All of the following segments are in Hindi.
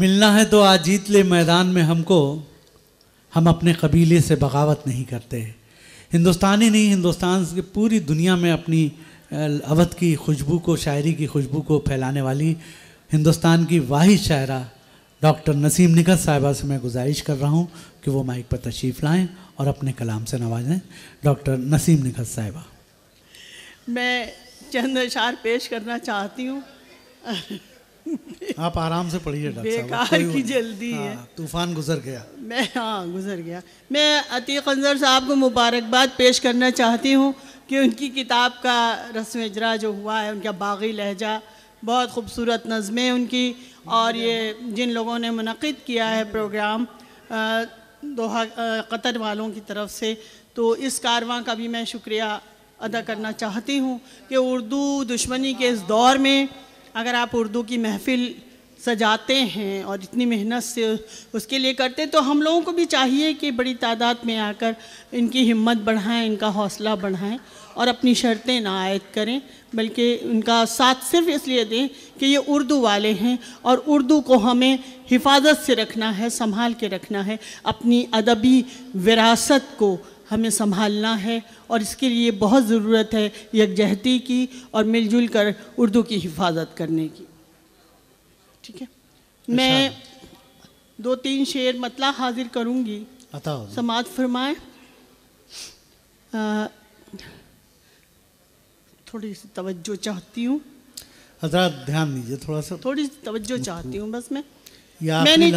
मिलना है तो आज जीत ले मैदान में हमको हम अपने कबीले से बगावत नहीं करते हिंदुस्तानी नहीं हिंदुस्तान की पूरी दुनिया में अपनी अवध की खुशबू को शायरी की खुशबू को फैलाने वाली हिंदुस्तान की वाहि शायरा डॉक्टर नसीम निकत साहिबा से मैं गुजारिश कर रहा हूँ कि वो माइक पर तशरीफ़ लाएँ और अपने कलाम से नवाजें डॉक्टर नसीम निकत साहिबा मैं चंद अशार पेश करना चाहती हूँ आप आराम से पढ़िए बेकार की जल्दी है हाँ, तूफान गुजर गया मैं हाँ गुजर गया मैं अतीक अंजर साहब को मुबारकबाद पेश करना चाहती हूँ कि उनकी किताब का रस्म अजरा जो हुआ है उनका बागी लहजा बहुत खूबसूरत नज़में उनकी और ये जिन लोगों ने मनद किया है प्रोग्राम दोहा कतर वालों की तरफ से तो इस कारवां का भी मैं शुक्रिया अदा करना चाहती हूँ कि उर्दू दुश्मनी के इस दौर में अगर आप उर्दू की महफिल सजाते हैं और इतनी मेहनत से उसके लिए करते तो हम लोगों को भी चाहिए कि बड़ी तादाद में आकर इनकी हिम्मत बढ़ाएं इनका हौसला बढ़ाएं और अपनी शर्तें नायद करें बल्कि उनका साथ सिर्फ इसलिए दें कि ये उर्दू वाले हैं और उर्दू को हमें हिफाजत से रखना है संभाल के रखना है अपनी अदबी विरासत को हमें संभालना है और इसके लिए बहुत ज़रूरत है यकजहती की और मिलजुल कर उर्दू की हिफाजत करने की ठीक है अच्छा। मैं दो तीन शेर मतला हाजिर करूँगी समाज फरमाए थोड़ी सी तवज्जो चाहती हूँ ध्यान दीजिए थोड़ा सा थोड़ी सी तवज्जो चाहती हूँ बस मैं मैं नहीं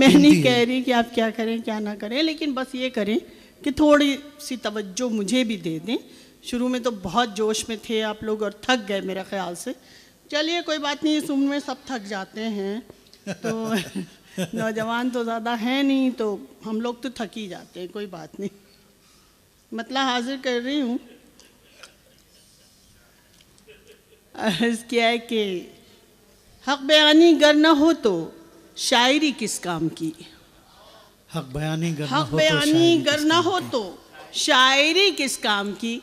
मैं नहीं कह रही कि आप क्या करें क्या ना करें लेकिन बस ये करें कि थोड़ी सी तवज्जो मुझे भी दे दें शुरू में तो बहुत जोश में थे आप लोग और थक गए मेरे ख्याल से चलिए कोई बात नहीं इस उम्र में सब थक जाते हैं तो नौजवान तो ज़्यादा है नहीं तो हम लोग तो थक ही जाते हैं कोई बात नहीं मतलब हाजिर कर रही हूँ अर्ज़ किया है कि हक बयानी गर न हो तो शायरी किस काम की हक बयानी करना हक हो तो बयानी तो करना हो तो शायरी किस काम की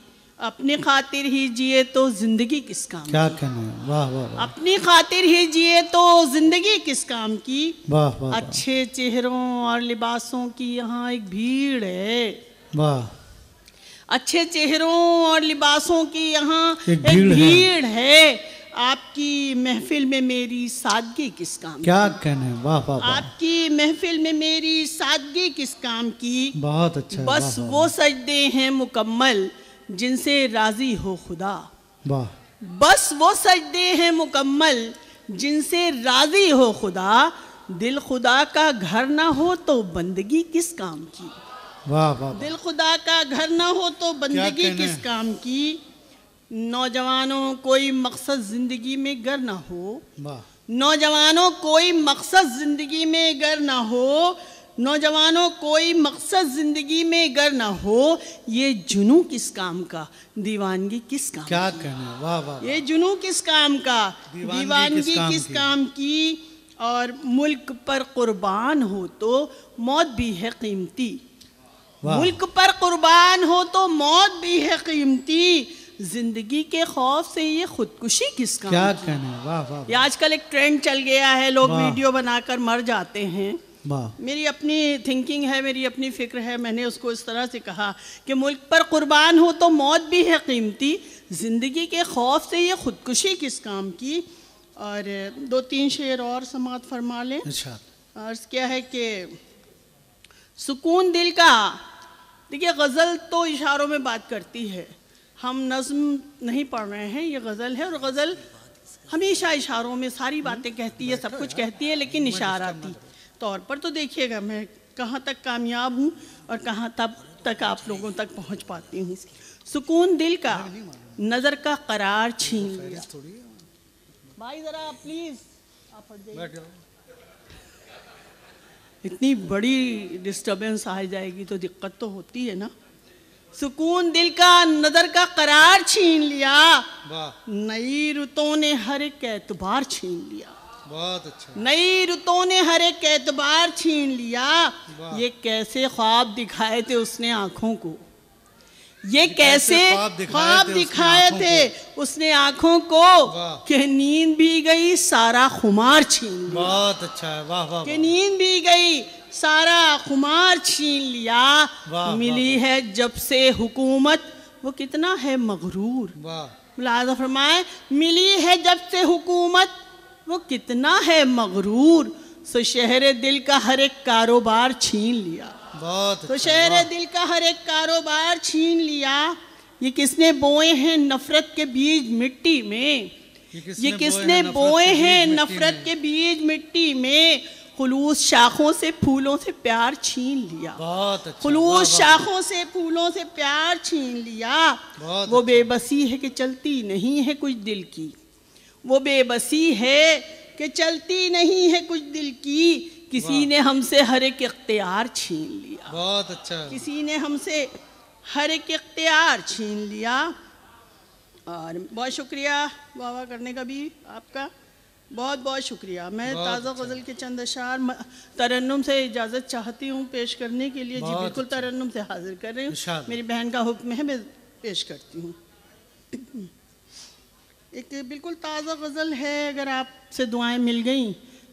अपनी खातिर ही जिए तो जिंदगी किस काम क्या कहना वाह वाह अपनी खातिर ही जिए तो जिंदगी किस काम की वाह वाह अच्छे चेहरों और लिबासों की यहाँ एक भीड़ है वाह अच्छे चेहरों और लिबासों की यहाँ एक भीड़, एक भीड़ है, है। आपकी महफिल में मेरी सादगी किस काम क्या कहने वाह वाह आपकी महफिल में मेरी सादगी किस काम की बहुत अच्छा बस वो सजदे हैं मुकम्मल जिनसे राजी हो खुदा वाह बस वो सजदे हैं मुकम्मल जिनसे राजी हो खुदा दिल खुदा का घर ना हो तो बंदगी किस काम की वाह वाह दिल खुदा का घर ना हो तो बंदगी किस काम की नौजवानों कोई मकसद ज़िंदगी में गर ना हो नौजवानों कोई मकसद ज़िंदगी में गर ना हो नौजवानों कोई मकसद ज़िंदगी में गर ना हो ये जुनू किस काम का दीवानगी किस काम क्या करना वाह वाह ये जुनू किस काम का दीवानगी, किस, काम, किस काम की और मुल्क पर कुर्बान हो तो मौत भी है कीमती मुल्क पर कुर्बान हो तो मौत भी है कीमती जिंदगी के खौफ से ये खुदकुशी किसका क्या कहने ये आजकल एक ट्रेंड चल गया है लोग वीडियो बनाकर मर जाते हैं मेरी अपनी थिंकिंग है मेरी अपनी फिक्र है मैंने उसको इस तरह से कहा कि मुल्क पर कुर्बान हो तो मौत भी है कीमती ज़िंदगी के खौफ से ये खुदकुशी किस काम की और दो तीन शेर और समात फरमा लें अच्छा अर्ज क्या है कि सुकून दिल का देखिए गज़ल तो इशारों में बात करती है हम नज़म नहीं पढ़ रहे हैं ये गज़ल है और गज़ल हमेशा इशारों में सारी हम्म। बातें कहती है सब कुछ कहती है लेकिन इशाराती मतलब तौर पर तो देखिएगा मैं कहाँ तक कामयाब हूँ और कहाँ तब तक आप लोगों तक पहुँच पाती हूँ सुकून दिल का नज़र का करार तो छीन लिया भाई ज़रा प्लीज़ आप इतनी बड़ी डिस्टर्बेंस आ जाएगी तो दिक्कत तो होती है ना सुकून दिल का नजर का करार छीन लिया नई रुतों ने हर एक एतबार छीन लिया बहुत अच्छा नई रुतों ने हर एक एतबार छीन लिया ये कैसे ख्वाब दिखाए थे उसने आंखों को ये कैसे ख्वाब दिखाए थे उसने आंखों को कि नींद भी गई सारा खुमार छीन बहुत अच्छा है वाह वाह कि नींद भी गई सारा खुमार छीन लिया मिली है जब से हुकूमत वो कितना है मगरूर मुलाजा फरमाए मिली है जब से हुकूमत वो कितना है मगरूर सो शहर दिल का हर एक कारोबार छीन लिया बहुत तो अच्छा, शहर दिल का हर एक कारोबार छीन लिया ये किसने बोए हैं नफरत के बीज मिट्टी में ये किसने, ये किसने बोए हैं नफरत के बीज मिट्टी में खुलूस शाखों से फूलों से प्यार छीन लिया बहुत अच्छा, खुलूस शाखों से फूलों से प्यार छीन लिया वो अच्छा। बेबसी है कि चलती नहीं है कुछ दिल की वो बेबसी है कि चलती नहीं है कुछ दिल की किसी ने हमसे हर एक इख्तियार छीन लिया बहुत अच्छा किसी ने हमसे हर एक इख्तियार छीन लिया और बहुत शुक्रिया वाह करने का भी आपका बहुत बहुत शुक्रिया मैं ताज़ा अच्छा। गज़ल के चंद अशार तरन्नम से इजाज़त चाहती हूँ पेश करने के लिए जी बिल्कुल अच्छा। तरन्नम से हाजिर कर रही हूँ मेरी बहन का हुक्म है मैं पेश करती हूँ एक बिल्कुल ताज़ा गज़ल है अगर आपसे दुआएं मिल गई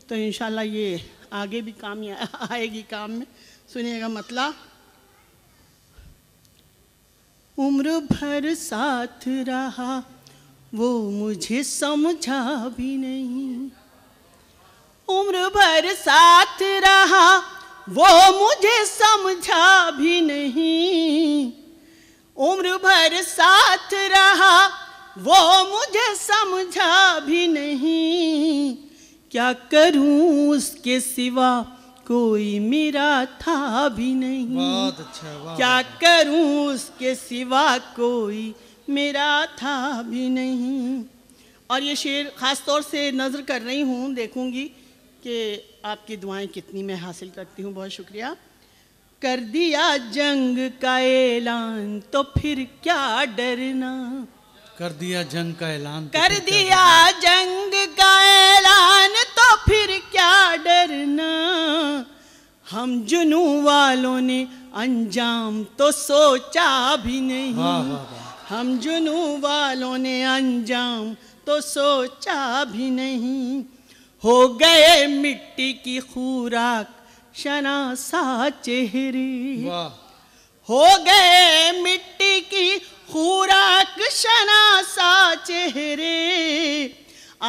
तो इन ये आगे भी काम आएगी काम में सुनिएगा मतला उम्र भर साथ रहा वो मुझे समझा भी नहीं उम्र भर साथ रहा वो मुझे समझा भी नहीं उम्र भर साथ रहा वो मुझे समझा भी नहीं क्या करूं उसके सिवा कोई मेरा था भी नहीं बहुत अच्छा क्या अच्छा। करूं उसके सिवा कोई मेरा था भी नहीं और ये शेर ख़ास तौर से नज़र कर रही हूँ देखूँगी कि आपकी दुआएं कितनी मैं हासिल करती हूँ बहुत शुक्रिया कर दिया जंग का ऐलान तो फिर क्या डरना कर दिया जंग का ऐलान तो कर दिया जंग का ऐलान तो फिर क्या डरना हम जुनू वालों ने अंजाम तो सोचा भी नहीं वाह वाह हम जुनू वालों ने अंजाम तो सोचा भी नहीं हो गए मिट्टी की खुराक शनासा चेहरे हो गए मिट्टी की खुराक शनासा चेहरे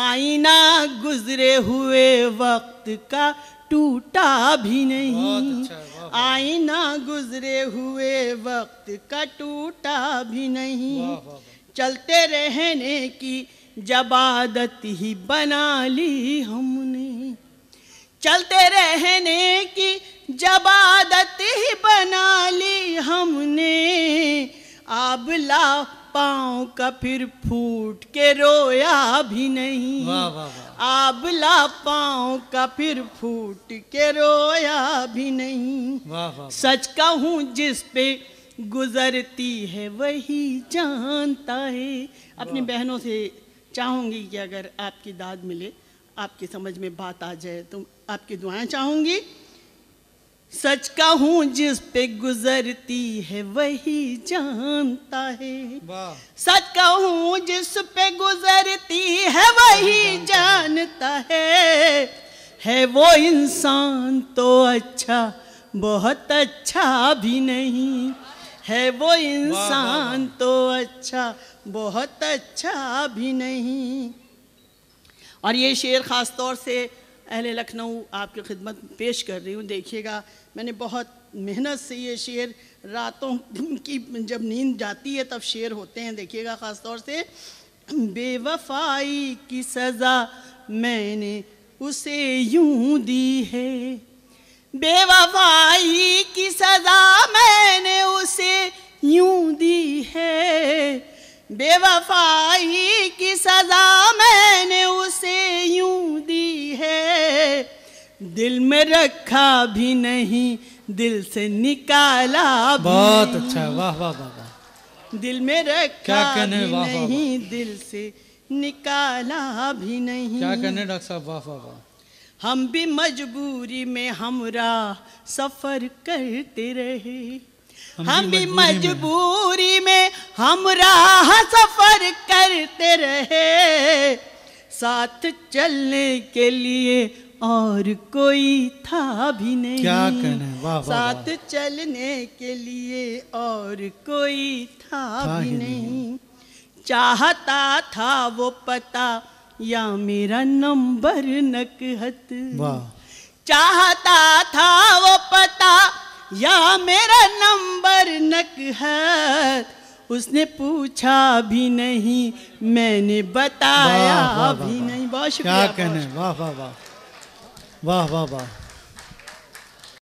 आईना गुजरे हुए वक्त का टूटा भी नहीं अच्छा, आईना गुजरे हुए वक्त का टूटा भी नहीं चलते रहने की जबादत ही बना ली हमने चलते रहने की जबादत ही बना ली हमने आबला पाँव का फिर फूट के रोया भी नहीं आबला पाँव का फिर फूट के रोया भी नहीं सच कहूँ जिस पे गुजरती है वही जानता है अपनी बहनों से चाहूँगी कि अगर आपकी दाद मिले आपकी समझ में बात आ जाए तो आपकी दुआएं चाहूँगी सच का हूँ जिस पे गुजरती है वही जानता है सच का हूँ जिस पे गुजरती है वही जानता है है वो इंसान तो अच्छा बहुत अच्छा भी नहीं है वो इंसान तो अच्छा बहुत अच्छा भी नहीं और ये शेर ख़ास तौर से अहल लखनऊ आपकी खिदमत पेश कर रही हूँ देखिएगा मैंने बहुत मेहनत से ये शेर रातों की जब नींद जाती है तब शेर होते हैं देखिएगा ख़ास तौर से बेवफाई की सज़ा मैंने उसे यूं दी है बेवफाई की सज़ा मैंने उसे यूं दी है बेवफाई की सजा मैंने उसे यूं दी है दिल में रखा भी नहीं दिल से निकाला बहुत अच्छा वाह वाह वाह दिल में रखा क्या कहने वाह नहीं दिल से निकाला भी नहीं क्या कहने डॉक्टर साहब वाह वाह वाह हम भी मजबूरी में हमरा सफर करते रहे हम भी मजबूरी में हम राह सफर करते रहे साथ चलने के लिए और कोई था भी नहीं क्या कहना वाह साथ चलने के लिए और कोई था, था भी नहीं।, नहीं चाहता था वो पता या मेरा नंबर नकहत वाह चाहता था वो पता या मेरा नंबर नक है उसने पूछा भी नहीं मैंने बताया भी नहीं बहुत शुक्रिया क्या कहने वाह वाह वाह वाह वाह वाह